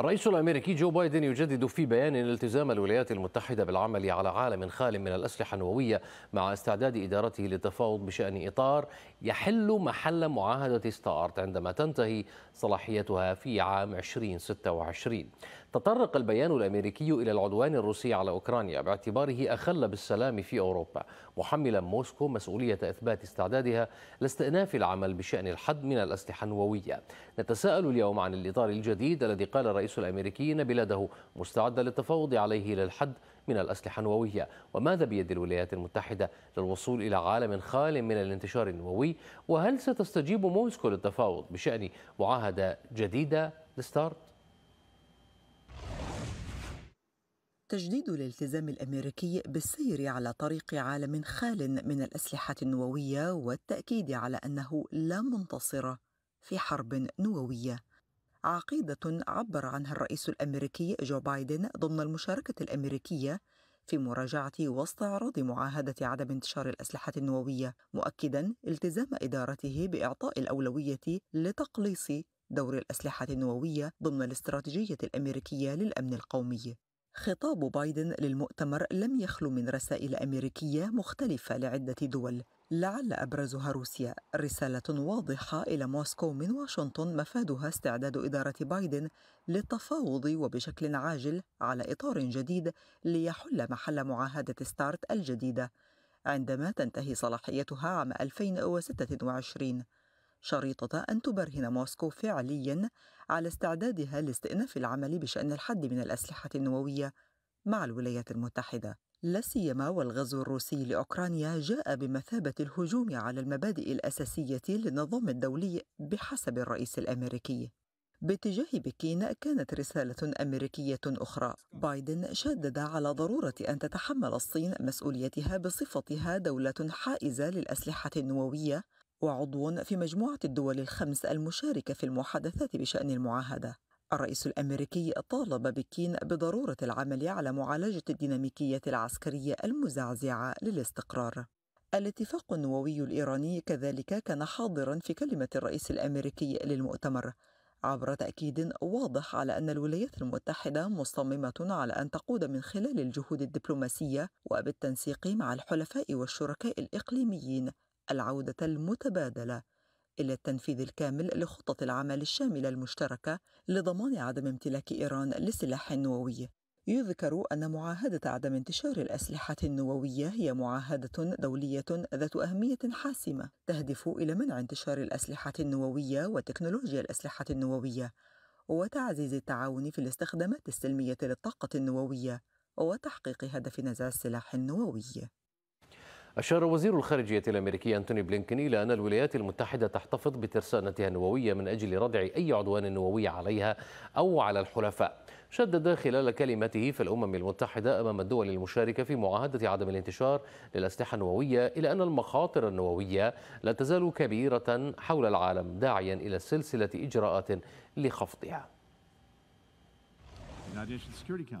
الرئيس الامريكي جو بايدن يجدد في بيان التزام الولايات المتحده بالعمل على عالم خال من الاسلحه النوويه مع استعداد ادارته للتفاوض بشان اطار يحل محل معاهده ستارت عندما تنتهي صلاحيتها في عام 2026 تطرق البيان الامريكي الى العدوان الروسي على اوكرانيا باعتباره اخل بالسلام في اوروبا، محملا موسكو مسؤوليه اثبات استعدادها لاستئناف العمل بشان الحد من الاسلحه النوويه. نتساءل اليوم عن الاطار الجديد الذي قال الرئيس الامريكي ان بلاده مستعده للتفاوض عليه للحد من الأسلحة النووية وماذا بيد الولايات المتحدة للوصول إلى عالم خال من الانتشار النووي وهل ستستجيب موسكو للتفاوض بشأن معاهدة جديدة لستارت؟ تجديد الالتزام الامريكي بالسير على طريق عالم خال من الاسلحه النوويه والتاكيد على انه لا منتصر في حرب نوويه عقيده عبر عنها الرئيس الامريكي جو بايدن ضمن المشاركه الامريكيه في مراجعه واستعراض معاهده عدم انتشار الاسلحه النوويه مؤكدا التزام ادارته باعطاء الاولويه لتقليص دور الاسلحه النوويه ضمن الاستراتيجيه الامريكيه للامن القومي خطاب بايدن للمؤتمر لم يخلو من رسائل امريكيه مختلفه لعده دول لعل ابرزها روسيا رساله واضحه الى موسكو من واشنطن مفادها استعداد اداره بايدن للتفاوض وبشكل عاجل على اطار جديد ليحل محل معاهده ستارت الجديده عندما تنتهي صلاحيتها عام 2026 شريطة أن تبرهن موسكو فعليا على استعدادها لاستئناف العمل بشأن الحد من الأسلحة النووية مع الولايات المتحدة لا سيما والغزو الروسي لاوكرانيا جاء بمثابه الهجوم على المبادئ الاساسيه للنظام الدولي بحسب الرئيس الامريكي باتجاه بكين كانت رسالة أمريكية أخرى. بايدن شدد على ضرورة أن تتحمل الصين مسؤوليتها بصفتها دولة حائزة للأسلحة النووية وعضو في مجموعة الدول الخمس المشاركة في المحادثات بشأن المعاهدة. الرئيس الامريكي طالب بكين بضروره العمل على معالجه الديناميكيه العسكريه المزعزعه للاستقرار الاتفاق النووي الايراني كذلك كان حاضرا في كلمه الرئيس الامريكي للمؤتمر عبر تاكيد واضح على ان الولايات المتحده مصممه على ان تقود من خلال الجهود الدبلوماسيه وبالتنسيق مع الحلفاء والشركاء الاقليميين العودة المتبادلة إلى التنفيذ الكامل لخطة العمل الشاملة المشتركة لضمان عدم امتلاك إيران لسلاح نووي. يذكر أن معاهدة عدم انتشار الأسلحة النووية هي معاهدة دولية ذات أهمية حاسمة تهدف إلى منع انتشار الأسلحة النووية وتكنولوجيا الأسلحة النووية، وتعزيز التعاون في الاستخدامات السلمية للطاقة النووية، وتحقيق هدف نزع السلاح النووي. أشار وزير الخارجية الأمريكي أنتوني بلينكين إلى أن الولايات المتحدة تحتفظ بترسانتها النووية من أجل ردع أي عدوان نووي عليها أو على الحلفاء شدد خلال كلمته في الأمم المتحدة أمام الدول المشاركة في معاهدة عدم الانتشار للأسلحة النووية إلى أن المخاطر النووية لا تزال كبيرة حول العالم داعيا إلى سلسلة إجراءات لخفضها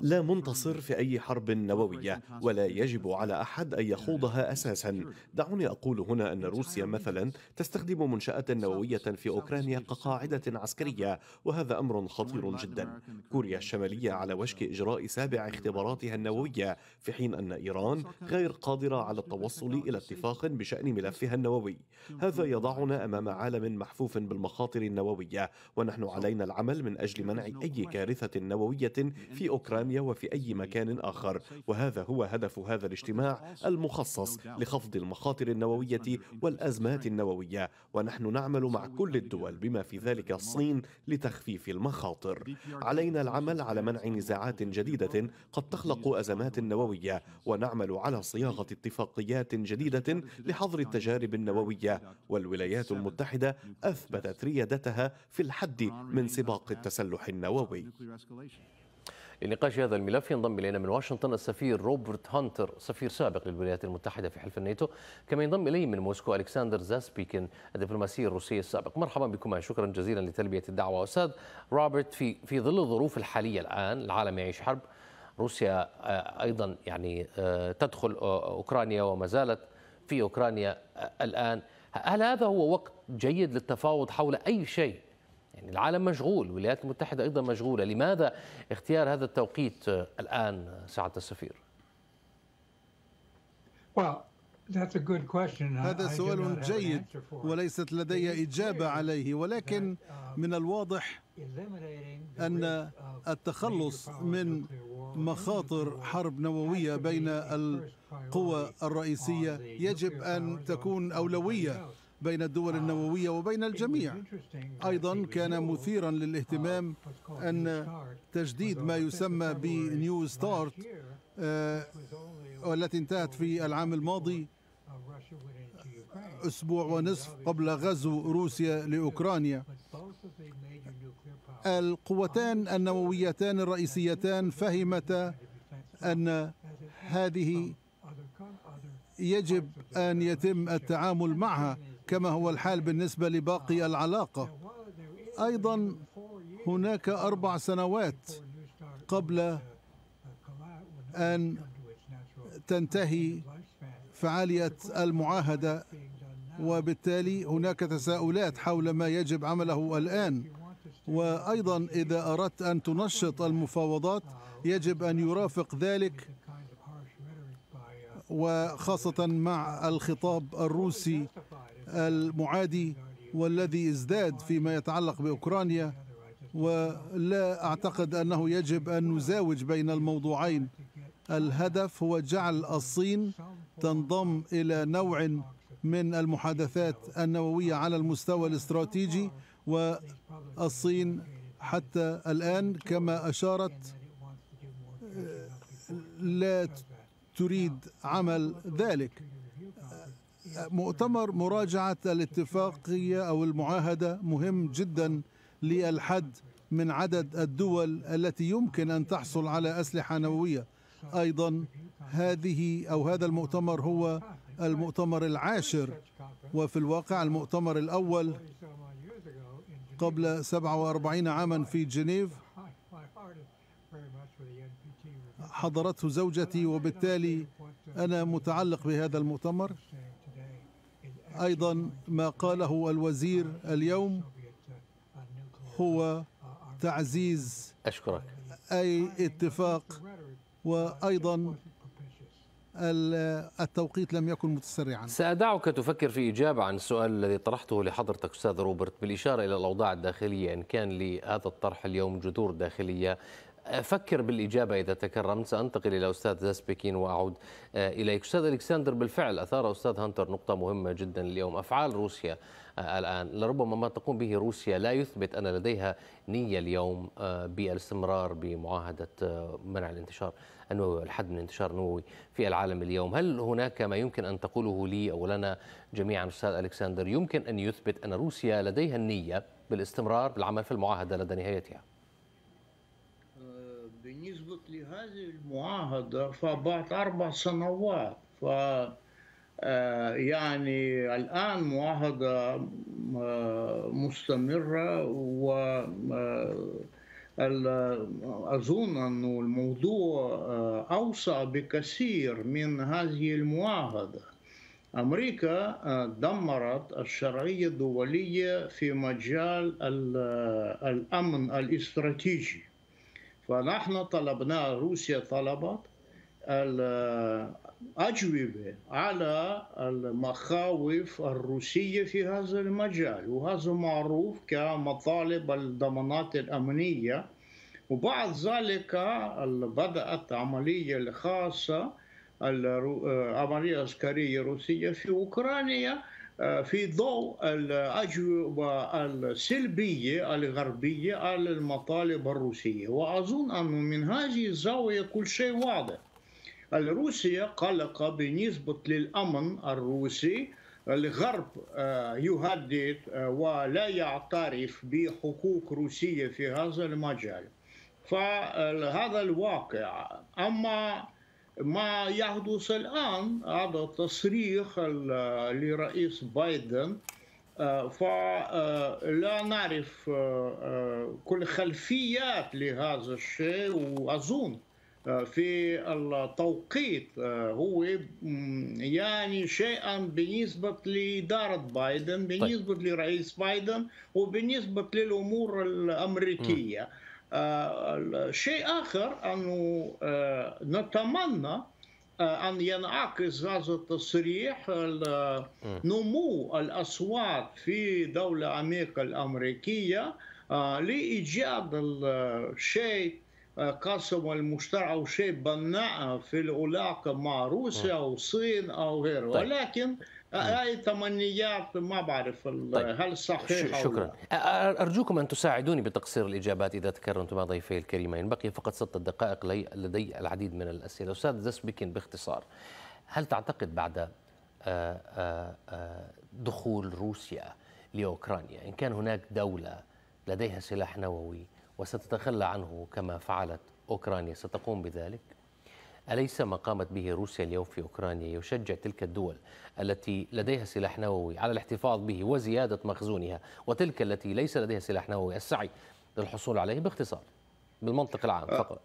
لا منتصر في أي حرب نووية ولا يجب على أحد أن يخوضها أساسا دعوني أقول هنا أن روسيا مثلا تستخدم منشأة نووية في أوكرانيا كقاعدة عسكرية وهذا أمر خطير جدا كوريا الشمالية على وشك إجراء سابع اختباراتها النووية في حين أن إيران غير قادرة على التوصل إلى اتفاق بشأن ملفها النووي هذا يضعنا أمام عالم محفوف بالمخاطر النووية ونحن علينا العمل من أجل منع أي كارثة نووية في أوكرانيا وفي أي مكان آخر وهذا هو هدف هذا الاجتماع المخصص لخفض المخاطر النووية والأزمات النووية ونحن نعمل مع كل الدول بما في ذلك الصين لتخفيف المخاطر علينا العمل على منع نزاعات جديدة قد تخلق أزمات نووية ونعمل على صياغة اتفاقيات جديدة لحظر التجارب النووية والولايات المتحدة أثبتت ريادتها في الحد من سباق التسلح النووي لنقاش هذا الملف ينضم الينا من واشنطن السفير روبرت هانتر سفير سابق للولايات المتحده في حلف الناتو كما ينضم الي من موسكو الكسندر زاسبيكن الدبلوماسي الروسي السابق مرحبا بكما شكرا جزيلا لتلبيه الدعوه استاذ روبرت في في ظل الظروف الحاليه الان العالم يعيش حرب روسيا آه، ايضا يعني آه، تدخل آه، اوكرانيا وما زالت في اوكرانيا الان هل هذا هو وقت جيد للتفاوض حول اي شيء يعني العالم مشغول الولايات المتحدة أيضا مشغولة لماذا اختيار هذا التوقيت الآن سعادة السفير؟ هذا سؤال جيد وليست لدي إجابة عليه ولكن uh, من الواضح أن التخلص من مخاطر حرب نووية بين القوى الرئيسية يجب أن تكون أولوية بين الدول النووية وبين الجميع أيضا كان مثيرا للاهتمام أن تجديد ما يسمى بنيو ستارت آه، والتي انتهت في العام الماضي أسبوع ونصف قبل غزو روسيا لأوكرانيا القوتان النوويتان الرئيسيتان فهمتا أن هذه يجب أن يتم التعامل معها كما هو الحال بالنسبة لباقي العلاقة أيضا هناك أربع سنوات قبل أن تنتهي فعالية المعاهدة وبالتالي هناك تساؤلات حول ما يجب عمله الآن وأيضا إذا أردت أن تنشط المفاوضات يجب أن يرافق ذلك وخاصة مع الخطاب الروسي المعادي والذي ازداد فيما يتعلق باوكرانيا ولا اعتقد انه يجب ان نزاوج بين الموضوعين الهدف هو جعل الصين تنضم الى نوع من المحادثات النوويه على المستوى الاستراتيجي والصين حتى الان كما اشارت لا تريد عمل ذلك مؤتمر مراجعة الاتفاقية أو المعاهدة مهم جدا للحد من عدد الدول التي يمكن أن تحصل على أسلحة نووية أيضا هذه أو هذا المؤتمر هو المؤتمر العاشر وفي الواقع المؤتمر الأول قبل 47 عاما في جنيف حضرته زوجتي وبالتالي أنا متعلق بهذا المؤتمر أيضا ما قاله الوزير اليوم هو تعزيز أشكرك أي اتفاق وأيضا التوقيت لم يكن متسرعا سأدعك تفكر في إجابة عن السؤال الذي طرحته لحضرتك أستاذ روبرت بالإشارة إلى الأوضاع الداخلية إن كان لهذا الطرح اليوم جذور داخلية فكر بالإجابة إذا تكرمت سأنتقل إلى أستاذ زاسبكين وأعود آه، إليك أستاذ ألكسندر بالفعل أثار أستاذ هانتر نقطة مهمة جدا اليوم أفعال روسيا آه، الآن لربما ما تقوم به روسيا لا يثبت أن لديها نية اليوم آه، بالاستمرار بمعاهدة منع الانتشار النووي والحد من الانتشار النووي في العالم اليوم هل هناك ما يمكن أن تقوله لي أو لنا جميعا أستاذ ألكسندر يمكن أن يثبت أن روسيا لديها النية بالاستمرار بالعمل في المعاهدة لدى نهايتها بالنسبة لهذه المعاهدة فبعد أربع سنوات ف آه، يعني الآن معاهدة آه، مستمرة و آه، أظن أن الموضوع أوسع بكثير من هذه المعاهدة أمريكا دمرت الشرعية الدولية في مجال الأمن الاستراتيجي فنحن طلبنا روسيا طلبت الأجوبة على المخاوف الروسية في هذا المجال وهذا معروف كمطالب الضمانات الأمنية وبعد ذلك بدأت عملية خاصة العملية العسكرية الروسية في أوكرانيا في ضوء الأجوبة السلبية الغربية على المطالب الروسية وأظن أنه من هذه الزاوية كل شيء واضح روسيا قلقة بالنسبة للأمن الروسي الغرب آه، يهدد آه، ولا يعترف بحقوق روسية في هذا المجال فهذا الواقع أما ما يحدث الآن هذا تصريح لرئيس بايدن آه، فلا آه، نعرف آه، كل خلفيات لهذا الشيء وأظن في التوقيت هو يعني شيئا بالنسبة لإدارة بايدن طيب. بالنسبة طيب. لرئيس بايدن وبالنسبة للأمور الأمريكية م. آه، شيء آخر أنه آه، نتمنى آه، أن ينعكس هذا التصريح نمو الأصوات في دولة أمريكا الأمريكية لإيجاد الشيء قاسم المشترك أو شيء بناء في العلاقة مع روسيا أو الصين أو غيره طيب. ولكن آه، نعم. اي تمنيات ما بعرف طيب. هل صحيح شكرا أو ارجوكم ان تساعدوني بتقصير الاجابات اذا تكرمتما ضيفي الكريمين بقي فقط ست دقائق لدي العديد من الاسئله استاذ زسبكين باختصار هل تعتقد بعد آه، آه، دخول روسيا لاوكرانيا ان كان هناك دوله لديها سلاح نووي وستتخلى عنه كما فعلت اوكرانيا ستقوم بذلك أليس ما قامت به روسيا اليوم في أوكرانيا يشجع تلك الدول التي لديها سلاح نووي على الاحتفاظ به وزيادة مخزونها وتلك التي ليس لديها سلاح نووي السعي للحصول عليه باختصار بالمنطق العام آه، فقط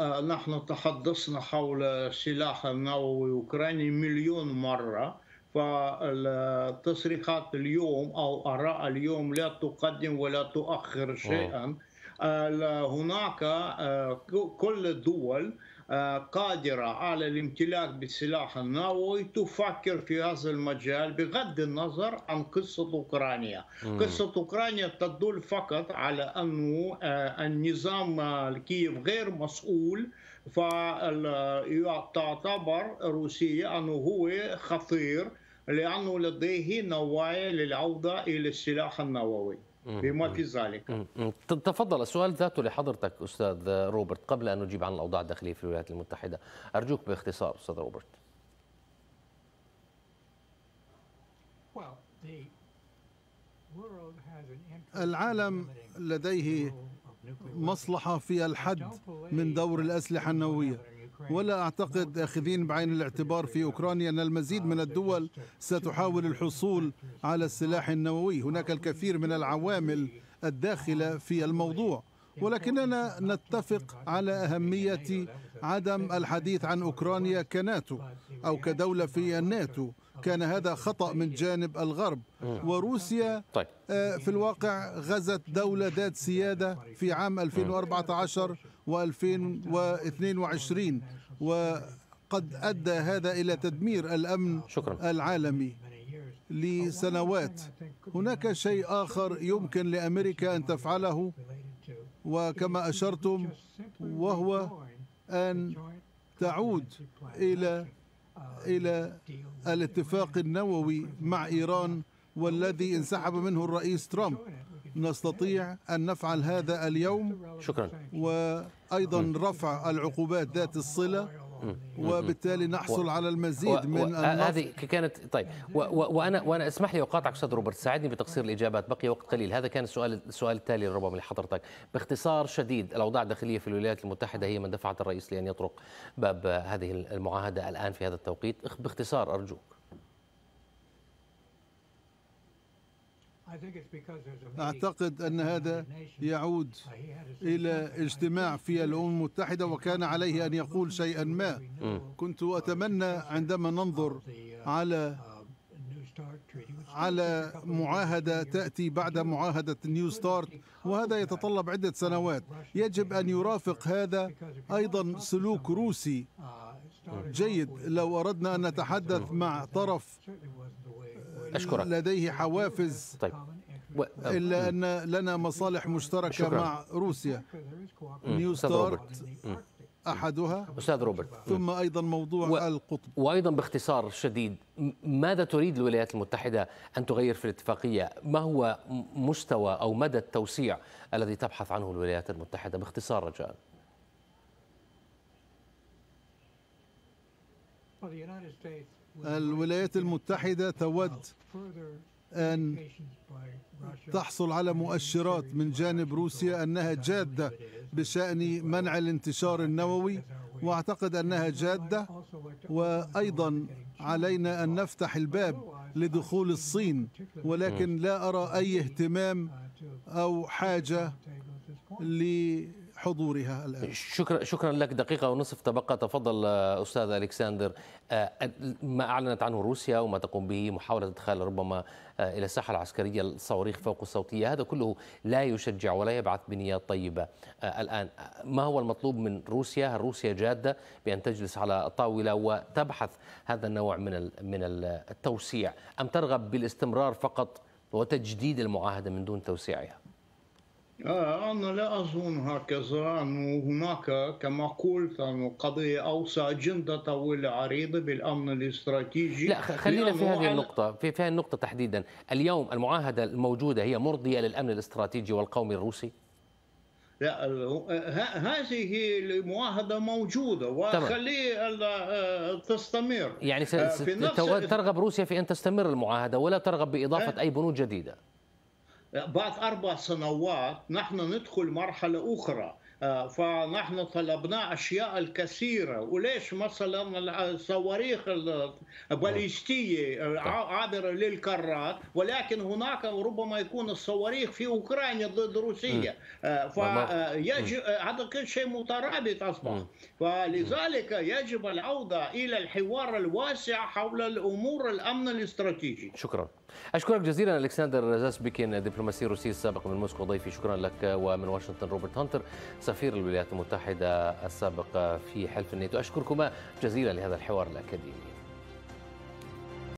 آه، نحن تحدثنا حول سلاح نووي أوكراني مليون مرة فالتصريحات اليوم أو آراء اليوم لا تقدم ولا تؤخر آه. شيئا هناك كل الدول قادرة على الامتلاك بالسلاح النووي تفكر في هذا المجال بغض النظر عن قصة أوكرانيا مم. قصة أوكرانيا تدل فقط على أنه آه، النظام الكييف غير مسؤول فتعتبر روسيا أنه هو خطير لأنه لديه نوايا للعودة إلى السلاح النووي بما في ذلك تفضل السؤال ذاته لحضرتك أستاذ روبرت قبل أن نجيب عن الأوضاع الداخلية في الولايات المتحدة أرجوك باختصار أستاذ روبرت العالم لديه مصلحة في الحد من دور الأسلحة النووية ولا أعتقد أخذين بعين الاعتبار في أوكرانيا أن المزيد من الدول ستحاول الحصول على السلاح النووي هناك الكثير من العوامل الداخلة في الموضوع ولكننا نتفق على أهمية عدم الحديث عن أوكرانيا كناتو أو كدولة في الناتو كان هذا خطأ من جانب الغرب وروسيا طيب. آه، في الواقع غزت دولة ذات سيادة في عام 2014 و2022 وقد أدى هذا إلى تدمير الأمن شكرا. العالمي لسنوات هناك شيء آخر يمكن لأمريكا أن تفعله وكما أشرتم وهو أن تعود إلى إلى الاتفاق النووي مع إيران والذي انسحب منه الرئيس ترامب نستطيع أن نفعل هذا اليوم شكرا وأيضا رفع العقوبات ذات الصلة وبالتالي نحصل و... على المزيد و... من و... هذه كانت طيب و... و... وانا وانا اسمح لي اقاطعك استاذ روبرت ساعدني بتقصير الاجابات بقي وقت قليل هذا كان السؤال السؤال التالي ربما لحضرتك باختصار شديد الاوضاع الداخليه في الولايات المتحده هي من دفعت الرئيس لان يطرق باب هذه المعاهده الان في هذا التوقيت باختصار ارجوك أعتقد أن هذا يعود إلى اجتماع في الأمم المتحدة وكان عليه أن يقول شيئا ما mm. كنت أتمنى عندما ننظر uh, على uh, على معاهدة تأتي بعد معاهدة نيو ستارت وهذا يتطلب عدة سنوات يجب أن يرافق هذا أيضا سلوك روسي uh, جيد لو أردنا أن نتحدث مع طرف أشكرك. لديه حوافز طيب و... إلا أن لنا مصالح مشتركة شكرا. مع روسيا نيو ستارت احدها استاذ روبرت ثم ايضا موضوع و... القطب وايضا باختصار شديد ماذا تريد الولايات المتحده ان تغير في الاتفاقيه؟ ما هو مستوى او مدى التوسيع الذي تبحث عنه الولايات المتحده باختصار رجاء؟ الولايات المتحدة تود أن تحصل على مؤشرات من جانب روسيا أنها جادة بشأن منع الانتشار النووي وأعتقد أنها جادة وأيضا علينا أن نفتح الباب لدخول الصين ولكن لا أرى أي اهتمام أو حاجة حضورها الآن شكرا شكرا لك دقيقة ونصف تبقى تفضل آه، أستاذ ألكسندر آه، ما أعلنت عنه روسيا وما تقوم به محاولة إدخال ربما آه، إلى الساحة العسكرية الصواريخ فوق الصوتية هذا كله لا يشجع ولا يبعث بنيات طيبة الآن ما هو المطلوب من روسيا هل روسيا جادة بأن تجلس على الطاولة وتبحث هذا النوع من من التوسيع أم ترغب بالاستمرار فقط وتجديد المعاهدة من دون توسيعها آه أنا لا أظن هكذا أنه هناك كما قلت أنه قضية أوسع أجندة طويلة عريضة بالأمن الاستراتيجي لا خلينا في هذه النقطة في, في هذه النقطة تحديدا اليوم المعاهدة الموجودة هي مرضية للأمن الاستراتيجي والقومي الروسي؟ لا هذه المعاهده موجوده وخلي آه، تستمر يعني آه، في ترغب روسيا في ان تستمر المعاهده ولا ترغب باضافه اي بنود جديده بعد أربع سنوات نحن ندخل مرحلة أخرى آه، فنحن طلبنا أشياء الكثيرة وليش مثلا الصواريخ الباليستية آه، عابرة للكرات ولكن هناك ربما يكون الصواريخ في أوكرانيا ضد روسيا آه، فيجب هذا كل شيء مترابط أصبح فلذلك يجب العودة إلى الحوار الواسع حول الأمور الأمن الاستراتيجي شكرا أشكرك جزيلا ألكسندر زاسبيكين دبلوماسي روسي السابق من موسكو ضيفي شكرا لك ومن واشنطن روبرت هانتر سفير الولايات المتحدة السابق في حلف الناتو أشكركما جزيلا لهذا الحوار الأكاديمي